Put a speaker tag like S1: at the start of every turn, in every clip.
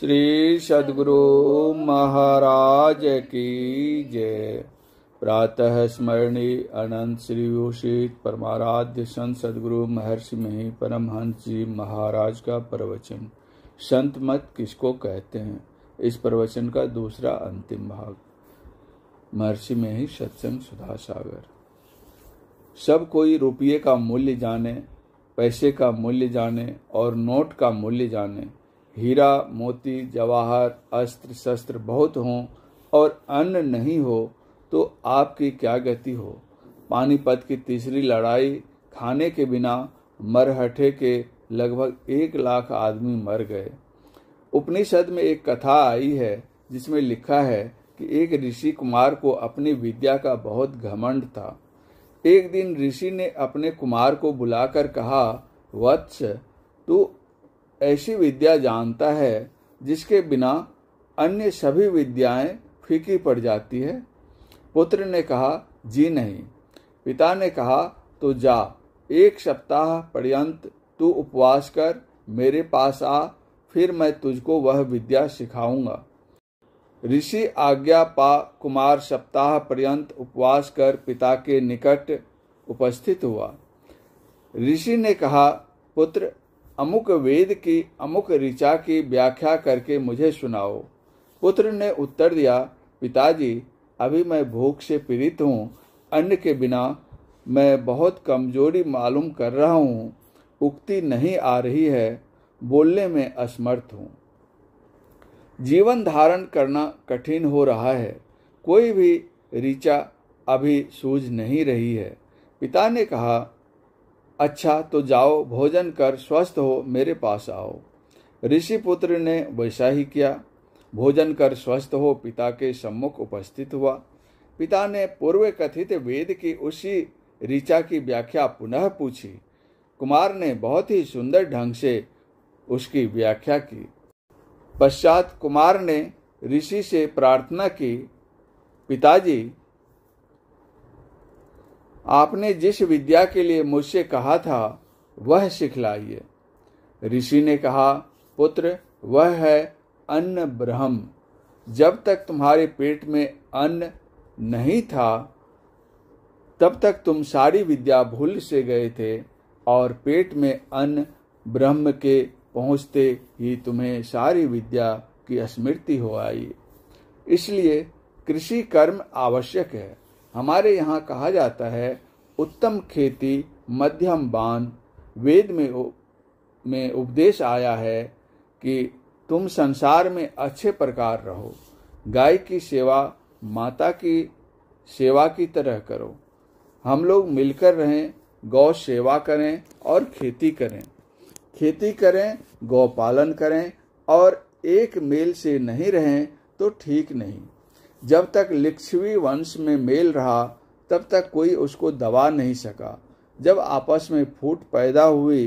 S1: श्री सदगुरु महाराज की जय प्रातः स्मरणी अनंत श्री घोषित परमाराध्य संत सदगुरु महर्षि में ही परमहंस जी महाराज का प्रवचन संत मत किसको कहते हैं इस प्रवचन का दूसरा अंतिम भाग महर्षि में ही सत्संग सुधा सागर सब कोई रुपये का मूल्य जाने पैसे का मूल्य जाने और नोट का मूल्य जाने हीरा मोती जवाहर अस्त्र शस्त्र बहुत हों और अन्न नहीं हो तो आपकी क्या गति हो पानीपत की तीसरी लड़ाई खाने के बिना मरहठे के लगभग एक लाख आदमी मर गए उपनिषद में एक कथा आई है जिसमें लिखा है कि एक ऋषि कुमार को अपनी विद्या का बहुत घमंड था एक दिन ऋषि ने अपने कुमार को बुलाकर कहा वत्स तू ऐसी विद्या जानता है जिसके बिना अन्य सभी विद्याएं फीकी पड़ जाती है पुत्र ने कहा जी नहीं पिता ने कहा तो जा एक सप्ताह पर्यंत तू उपवास कर मेरे पास आ फिर मैं तुझको वह विद्या सिखाऊंगा ऋषि आज्ञा पा कुमार सप्ताह पर्यंत उपवास कर पिता के निकट उपस्थित हुआ ऋषि ने कहा पुत्र अमुक वेद की अमुक ऋचा की व्याख्या करके मुझे सुनाओ पुत्र ने उत्तर दिया पिताजी अभी मैं भूख से पीड़ित हूँ अन्न के बिना मैं बहुत कमजोरी मालूम कर रहा हूँ उक्ति नहीं आ रही है बोलने में असमर्थ हूँ जीवन धारण करना कठिन हो रहा है कोई भी ऋचा अभी सूझ नहीं रही है पिता ने कहा अच्छा तो जाओ भोजन कर स्वस्थ हो मेरे पास आओ ऋषि पुत्र ने वैसा ही किया भोजन कर स्वस्थ हो पिता के सम्मुख उपस्थित हुआ पिता ने पूर्व कथित वेद की उसी ऋचा की व्याख्या पुनः पूछी कुमार ने बहुत ही सुंदर ढंग से उसकी व्याख्या की पश्चात कुमार ने ऋषि से प्रार्थना की पिताजी आपने जिस विद्या के लिए मुझसे कहा था वह सिखलाइए ऋषि ने कहा पुत्र वह है अन्न ब्रह्म जब तक तुम्हारे पेट में अन्न नहीं था तब तक तुम सारी विद्या भूल से गए थे और पेट में अन्न ब्रह्म के पहुँचते ही तुम्हें सारी विद्या की स्मृति हो आई इसलिए कृषि कर्म आवश्यक है हमारे यहाँ कहा जाता है उत्तम खेती मध्यम बान वेद में उ, में उपदेश आया है कि तुम संसार में अच्छे प्रकार रहो गाय की सेवा माता की सेवा की तरह करो हम लोग मिलकर रहें गौ सेवा करें और खेती करें खेती करें गौ पालन करें और एक मेल से नहीं रहें तो ठीक नहीं जब तक लिच्छवी वंश में मेल रहा तब तक कोई उसको दबा नहीं सका जब आपस में फूट पैदा हुई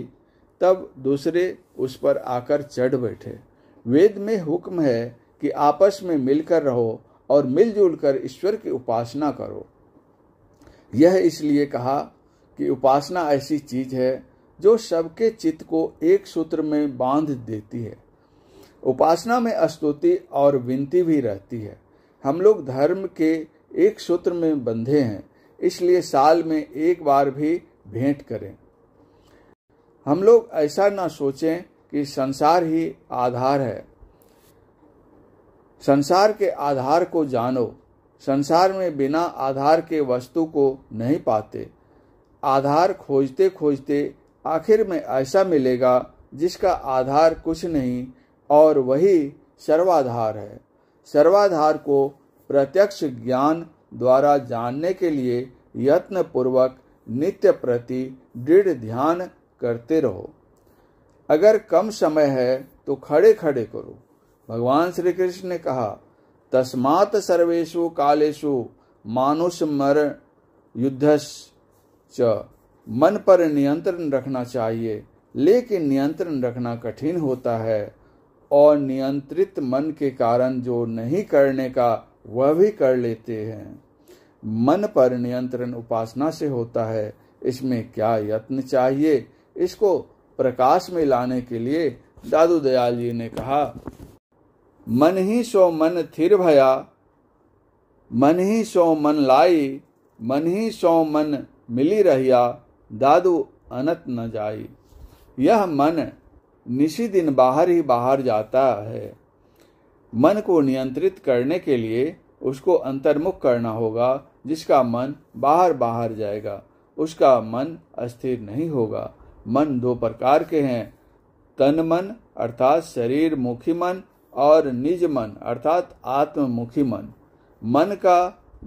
S1: तब दूसरे उस पर आकर चढ़ बैठे वेद में हुक्म है कि आपस में मिलकर रहो और मिलजुल कर ईश्वर की उपासना करो यह इसलिए कहा कि उपासना ऐसी चीज है जो सबके चित्त को एक सूत्र में बांध देती है उपासना में स्तुति और विनती भी रहती है हम लोग धर्म के एक सूत्र में बंधे हैं इसलिए साल में एक बार भी भेंट करें हम लोग ऐसा ना सोचें कि संसार ही आधार है संसार के आधार को जानो संसार में बिना आधार के वस्तु को नहीं पाते आधार खोजते खोजते आखिर में ऐसा मिलेगा जिसका आधार कुछ नहीं और वही सर्वाधार है सर्वाधार को प्रत्यक्ष ज्ञान द्वारा जानने के लिए यत्न पूर्वक नित्य प्रति दृढ़ ध्यान करते रहो अगर कम समय है तो खड़े खड़े करो भगवान श्री कृष्ण ने कहा तस्मात सर्वेशु कालेशु मानुष मर युद्धस च मन पर नियंत्रण रखना चाहिए लेकिन नियंत्रण रखना कठिन होता है और नियंत्रित मन के कारण जो नहीं करने का वह भी कर लेते हैं मन पर नियंत्रण उपासना से होता है इसमें क्या यत्न चाहिए इसको प्रकाश में लाने के लिए दादू दयाल जी ने कहा मन ही सो मन थिर भया मन ही सो मन लाई मन ही सो मन मिली रहिया दादू अनत न जाई यह मन निशी दिन बाहर ही बाहर जाता है मन को नियंत्रित करने के लिए उसको अंतर्मुख करना होगा जिसका मन बाहर बाहर जाएगा उसका मन अस्थिर नहीं होगा मन दो प्रकार के हैं तन मन अर्थात शरीर मुखी मन और निज मन अर्थात आत्ममुखी मन मन का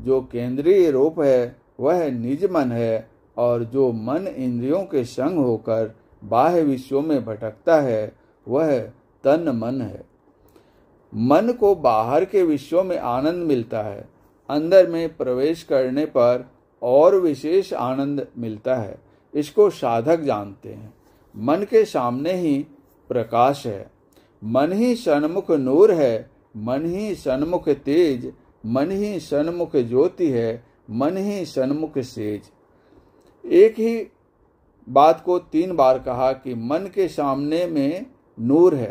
S1: जो केंद्रीय रूप है वह निज मन है और जो मन इंद्रियों के संग होकर बाह्य विश्वों में भटकता है वह तन मन है मन को बाहर के विश्व में आनंद मिलता है अंदर में प्रवेश करने पर और विशेष आनंद मिलता है इसको साधक जानते हैं मन के सामने ही प्रकाश है मन ही सन्मुख नूर है मन ही सन्मुख तेज मन ही सन्मुख ज्योति है मन ही सन्मुख सेज एक ही बात को तीन बार कहा कि मन के सामने में नूर है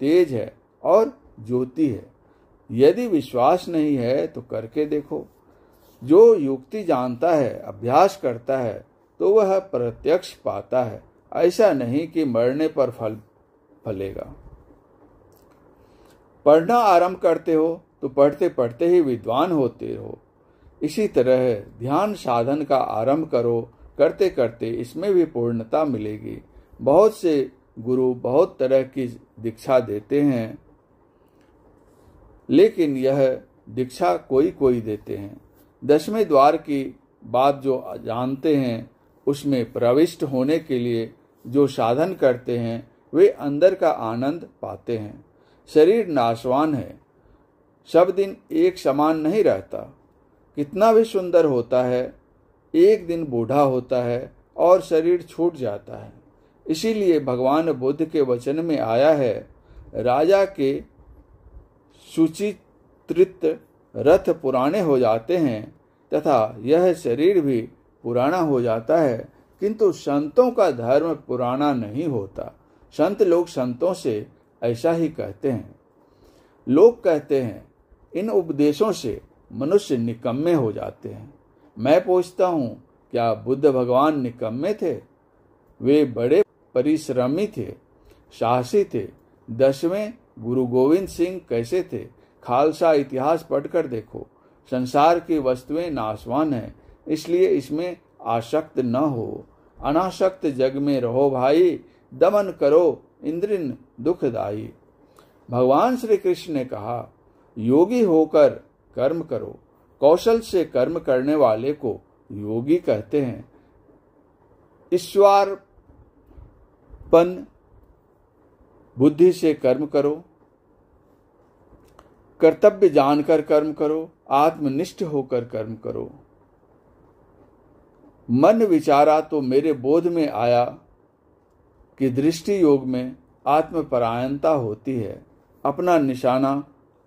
S1: तेज है और ज्योति है यदि विश्वास नहीं है तो करके देखो जो युक्ति जानता है अभ्यास करता है तो वह प्रत्यक्ष पाता है ऐसा नहीं कि मरने पर फल फलेगा पढ़ना आरंभ करते हो तो पढ़ते पढ़ते ही विद्वान होते हो इसी तरह ध्यान साधन का आरंभ करो करते करते इसमें भी पूर्णता मिलेगी बहुत से गुरु बहुत तरह की दीक्षा देते हैं लेकिन यह दीक्षा कोई कोई देते हैं दसवें द्वार की बात जो जानते हैं उसमें प्रविष्ट होने के लिए जो साधन करते हैं वे अंदर का आनंद पाते हैं शरीर नाशवान है सब दिन एक समान नहीं रहता कितना भी सुंदर होता है एक दिन बूढ़ा होता है और शरीर छूट जाता है इसीलिए भगवान बुद्ध के वचन में आया है राजा के सुचित्रित रथ पुराने हो जाते हैं तथा यह शरीर भी पुराना हो जाता है किंतु संतों का धर्म पुराना नहीं होता संत लोग संतों से ऐसा ही कहते हैं लोग कहते हैं इन उपदेशों से मनुष्य निकम्मे हो जाते हैं मैं पूछता हूँ क्या बुद्ध भगवान निकम्मे थे वे बड़े परिश्रमी थे साहसी थे दसवें गुरु गोविंद सिंह कैसे थे खालसा इतिहास पढ़कर देखो संसार की वस्तुएं नाशवान हैं इसलिए इसमें आशक्त न हो अनाशक्त जग में रहो भाई दमन करो इंद्रिन दुखदाई भगवान श्री कृष्ण ने कहा योगी होकर कर्म करो कौशल से कर्म करने वाले को योगी कहते हैं ईश्वरपन बुद्धि से कर्म करो कर्तव्य जानकर कर्म करो आत्मनिष्ठ होकर कर्म करो मन विचारा तो मेरे बोध में आया कि दृष्टि योग में आत्मपरायणता होती है अपना निशाना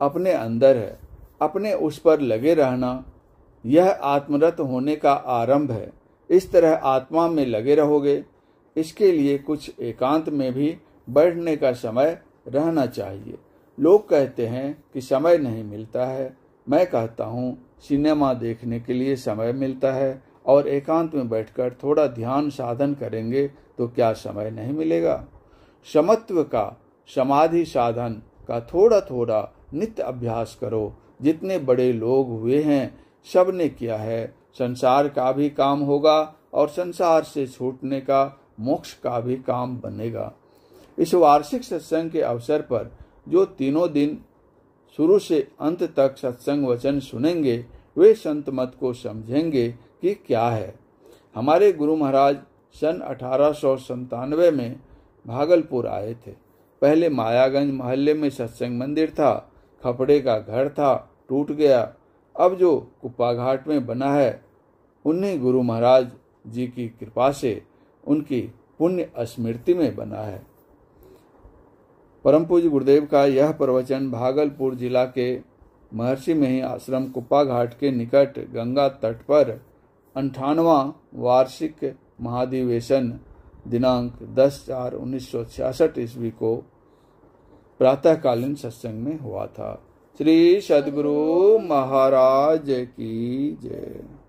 S1: अपने अंदर है अपने उस पर लगे रहना यह आत्मरत होने का आरंभ है इस तरह आत्मा में लगे रहोगे इसके लिए कुछ एकांत में भी बैठने का समय रहना चाहिए लोग कहते हैं कि समय नहीं मिलता है मैं कहता हूँ सिनेमा देखने के लिए समय मिलता है और एकांत में बैठकर थोड़ा ध्यान साधन करेंगे तो क्या समय नहीं मिलेगा समत्व का समाधि साधन का थोड़ा थोड़ा नित्य अभ्यास करो जितने बड़े लोग हुए हैं सब ने किया है संसार का भी काम होगा और संसार से छूटने का मोक्ष का भी काम बनेगा इस वार्षिक सत्संग के अवसर पर जो तीनों दिन शुरू से अंत तक सत्संग वचन सुनेंगे वे संत मत को समझेंगे कि क्या है हमारे गुरु महाराज सन अठारह में भागलपुर आए थे पहले मायागंज मोहल्ले में सत्संग मंदिर था खपड़े का घर था टूट गया अब जो कुप्पाघाट में बना है उन्हें गुरु महाराज जी की कृपा से उनकी पुण्य स्मृति में बना है परम पूज्य गुरुदेव का यह प्रवचन भागलपुर जिला के महर्षि में ही आश्रम कुप्पाघाट के निकट गंगा तट पर अंठानवा वार्षिक महाधिवेशन दिनांक 10 चार उन्नीस ईस्वी को प्रातःकालीन सत्संग में हुआ था श्री सदगुरु महाराज की जय